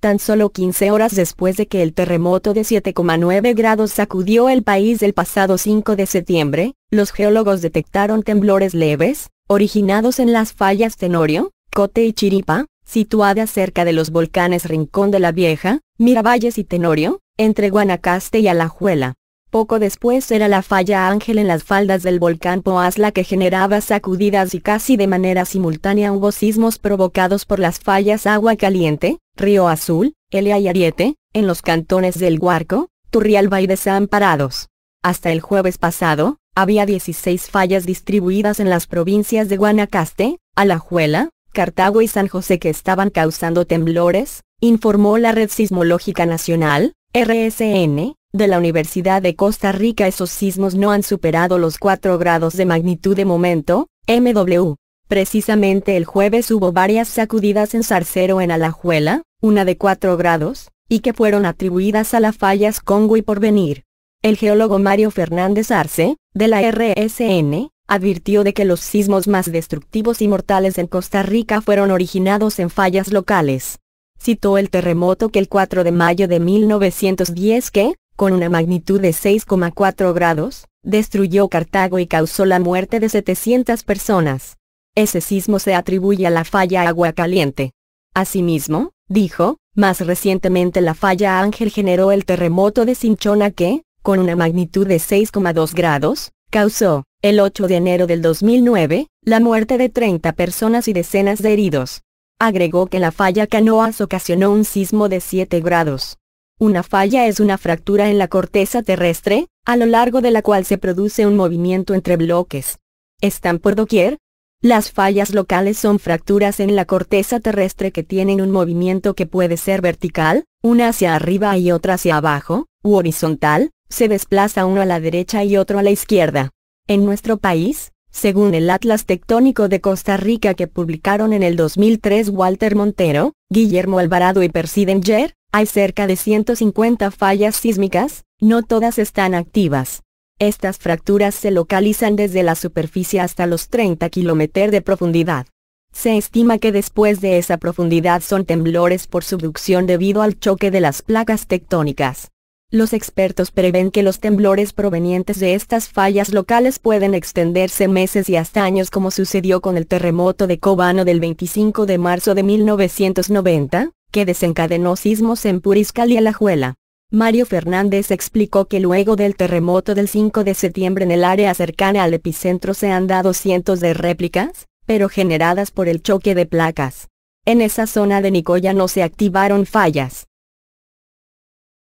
tan solo 15 horas después de que el terremoto de 7,9 grados sacudió el país el pasado 5 de septiembre, los geólogos detectaron temblores leves, originados en las fallas Tenorio, Cote y Chiripa, situadas cerca de los volcanes Rincón de la Vieja, Miravalles y Tenorio, entre Guanacaste y Alajuela. Poco después era la falla Ángel en las faldas del volcán Poás la que generaba sacudidas y casi de manera simultánea hubo sismos provocados por las fallas Agua Caliente, Río Azul, Elia y Ariete, en los cantones del Huarco, Turrialba y Desamparados. Hasta el jueves pasado, había 16 fallas distribuidas en las provincias de Guanacaste, Alajuela, Cartago y San José que estaban causando temblores, informó la Red Sismológica Nacional, RSN, de la Universidad de Costa Rica esos sismos no han superado los 4 grados de magnitud de momento, MW. Precisamente el jueves hubo varias sacudidas en Sarcero en Alajuela, una de 4 grados, y que fueron atribuidas a las fallas Congo y Porvenir. El geólogo Mario Fernández Arce, de la RSN, advirtió de que los sismos más destructivos y mortales en Costa Rica fueron originados en fallas locales. Citó el terremoto que el 4 de mayo de 1910 que, con una magnitud de 6,4 grados, destruyó Cartago y causó la muerte de 700 personas. Ese sismo se atribuye a la falla agua caliente. Asimismo, dijo, más recientemente la falla Ángel generó el terremoto de Cinchona que, con una magnitud de 6,2 grados, causó, el 8 de enero del 2009, la muerte de 30 personas y decenas de heridos. Agregó que la falla Canoas ocasionó un sismo de 7 grados. Una falla es una fractura en la corteza terrestre, a lo largo de la cual se produce un movimiento entre bloques. Están por doquier. Las fallas locales son fracturas en la corteza terrestre que tienen un movimiento que puede ser vertical, una hacia arriba y otra hacia abajo, u horizontal, se desplaza uno a la derecha y otro a la izquierda. En nuestro país, según el Atlas Tectónico de Costa Rica que publicaron en el 2003 Walter Montero, Guillermo Alvarado y Persidenger, hay cerca de 150 fallas sísmicas, no todas están activas. Estas fracturas se localizan desde la superficie hasta los 30 km de profundidad. Se estima que después de esa profundidad son temblores por subducción debido al choque de las placas tectónicas. Los expertos prevén que los temblores provenientes de estas fallas locales pueden extenderse meses y hasta años como sucedió con el terremoto de Cobano del 25 de marzo de 1990, que desencadenó sismos en Puriscal y Alajuela. Mario Fernández explicó que luego del terremoto del 5 de septiembre en el área cercana al epicentro se han dado cientos de réplicas, pero generadas por el choque de placas. En esa zona de Nicoya no se activaron fallas.